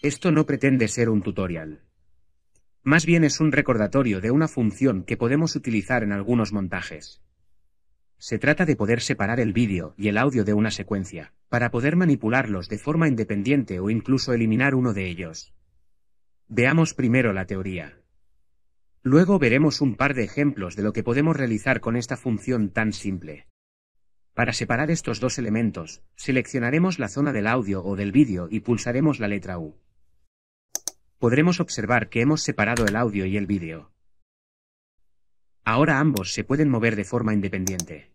Esto no pretende ser un tutorial. Más bien es un recordatorio de una función que podemos utilizar en algunos montajes. Se trata de poder separar el vídeo y el audio de una secuencia, para poder manipularlos de forma independiente o incluso eliminar uno de ellos. Veamos primero la teoría. Luego veremos un par de ejemplos de lo que podemos realizar con esta función tan simple. Para separar estos dos elementos, seleccionaremos la zona del audio o del vídeo y pulsaremos la letra U podremos observar que hemos separado el audio y el vídeo. Ahora ambos se pueden mover de forma independiente.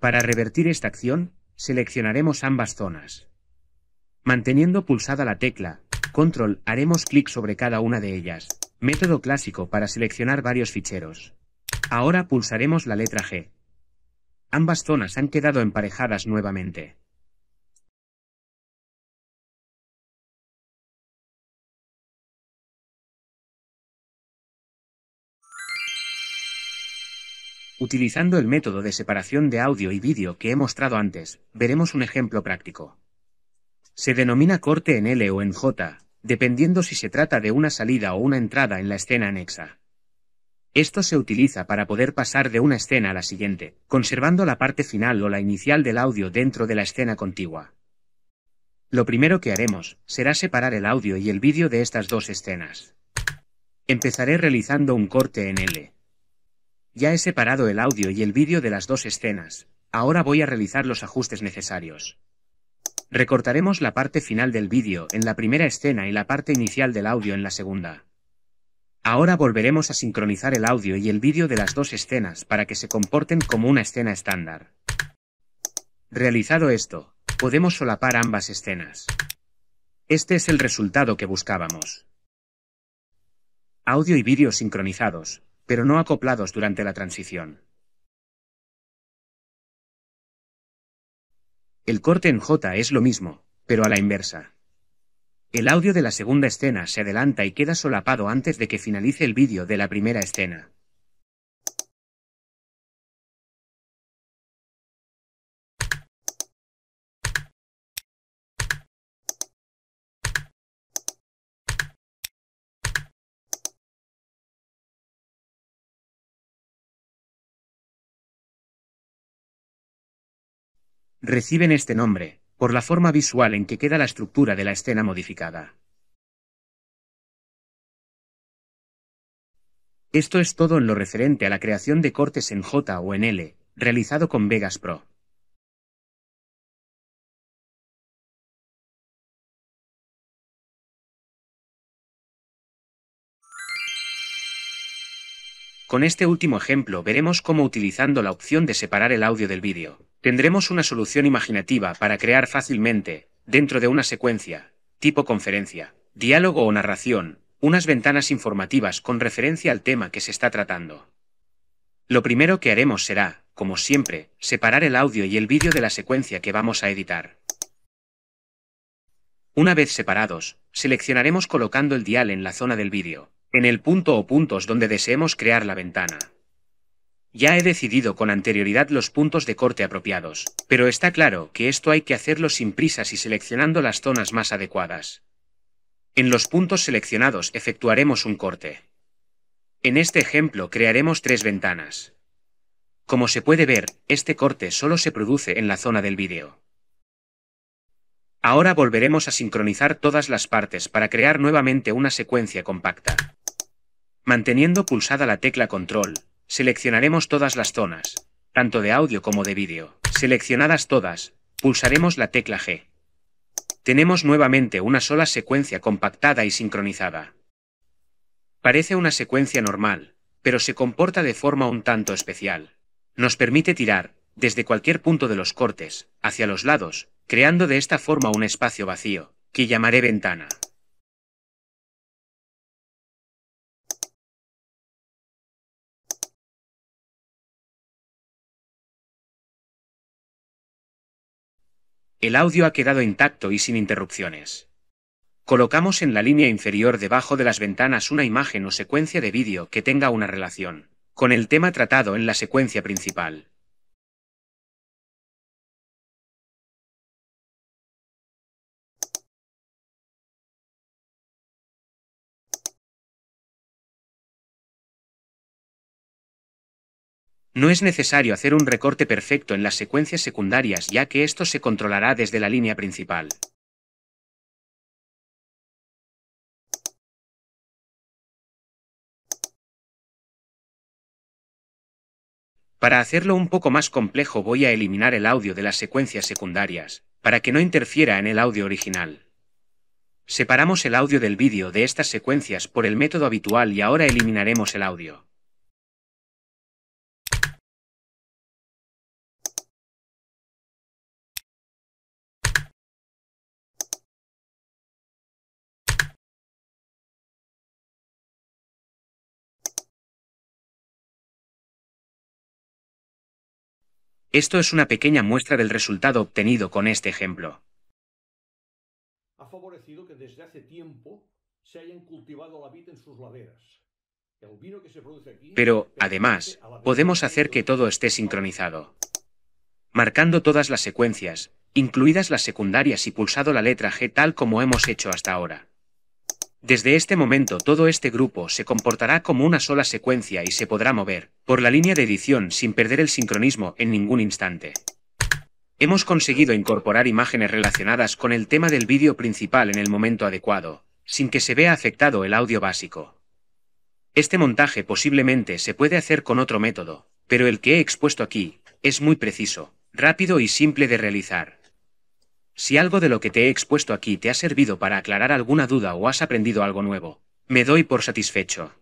Para revertir esta acción, seleccionaremos ambas zonas. Manteniendo pulsada la tecla Control haremos clic sobre cada una de ellas. Método clásico para seleccionar varios ficheros. Ahora pulsaremos la letra G, Ambas zonas han quedado emparejadas nuevamente. Utilizando el método de separación de audio y vídeo que he mostrado antes, veremos un ejemplo práctico. Se denomina corte en L o en J, dependiendo si se trata de una salida o una entrada en la escena anexa. Esto se utiliza para poder pasar de una escena a la siguiente, conservando la parte final o la inicial del audio dentro de la escena contigua. Lo primero que haremos será separar el audio y el vídeo de estas dos escenas. Empezaré realizando un corte en L. Ya he separado el audio y el vídeo de las dos escenas, ahora voy a realizar los ajustes necesarios. Recortaremos la parte final del vídeo en la primera escena y la parte inicial del audio en la segunda. Ahora volveremos a sincronizar el audio y el vídeo de las dos escenas para que se comporten como una escena estándar. Realizado esto, podemos solapar ambas escenas. Este es el resultado que buscábamos. Audio y vídeo sincronizados, pero no acoplados durante la transición. El corte en J es lo mismo, pero a la inversa. El audio de la segunda escena se adelanta y queda solapado antes de que finalice el vídeo de la primera escena. Reciben este nombre, por la forma visual en que queda la estructura de la escena modificada. Esto es todo en lo referente a la creación de cortes en J o en L, realizado con Vegas Pro. Con este último ejemplo veremos cómo utilizando la opción de separar el audio del vídeo, Tendremos una solución imaginativa para crear fácilmente, dentro de una secuencia, tipo conferencia, diálogo o narración, unas ventanas informativas con referencia al tema que se está tratando. Lo primero que haremos será, como siempre, separar el audio y el vídeo de la secuencia que vamos a editar. Una vez separados, seleccionaremos colocando el dial en la zona del vídeo, en el punto o puntos donde deseemos crear la ventana. Ya he decidido con anterioridad los puntos de corte apropiados, pero está claro que esto hay que hacerlo sin prisas y seleccionando las zonas más adecuadas. En los puntos seleccionados efectuaremos un corte. En este ejemplo crearemos tres ventanas. Como se puede ver, este corte solo se produce en la zona del vídeo. Ahora volveremos a sincronizar todas las partes para crear nuevamente una secuencia compacta. Manteniendo pulsada la tecla control, Seleccionaremos todas las zonas, tanto de audio como de vídeo. Seleccionadas todas, pulsaremos la tecla G. Tenemos nuevamente una sola secuencia compactada y sincronizada. Parece una secuencia normal, pero se comporta de forma un tanto especial. Nos permite tirar, desde cualquier punto de los cortes, hacia los lados, creando de esta forma un espacio vacío, que llamaré ventana. El audio ha quedado intacto y sin interrupciones. Colocamos en la línea inferior debajo de las ventanas una imagen o secuencia de vídeo que tenga una relación con el tema tratado en la secuencia principal. No es necesario hacer un recorte perfecto en las secuencias secundarias ya que esto se controlará desde la línea principal. Para hacerlo un poco más complejo voy a eliminar el audio de las secuencias secundarias, para que no interfiera en el audio original. Separamos el audio del vídeo de estas secuencias por el método habitual y ahora eliminaremos el audio. Esto es una pequeña muestra del resultado obtenido con este ejemplo. Pero, además, podemos hacer que todo esté sincronizado. Marcando todas las secuencias, incluidas las secundarias y pulsado la letra G tal como hemos hecho hasta ahora. Desde este momento todo este grupo se comportará como una sola secuencia y se podrá mover por la línea de edición sin perder el sincronismo en ningún instante. Hemos conseguido incorporar imágenes relacionadas con el tema del vídeo principal en el momento adecuado, sin que se vea afectado el audio básico. Este montaje posiblemente se puede hacer con otro método, pero el que he expuesto aquí, es muy preciso, rápido y simple de realizar. Si algo de lo que te he expuesto aquí te ha servido para aclarar alguna duda o has aprendido algo nuevo, me doy por satisfecho.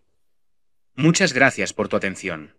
Muchas gracias por tu atención.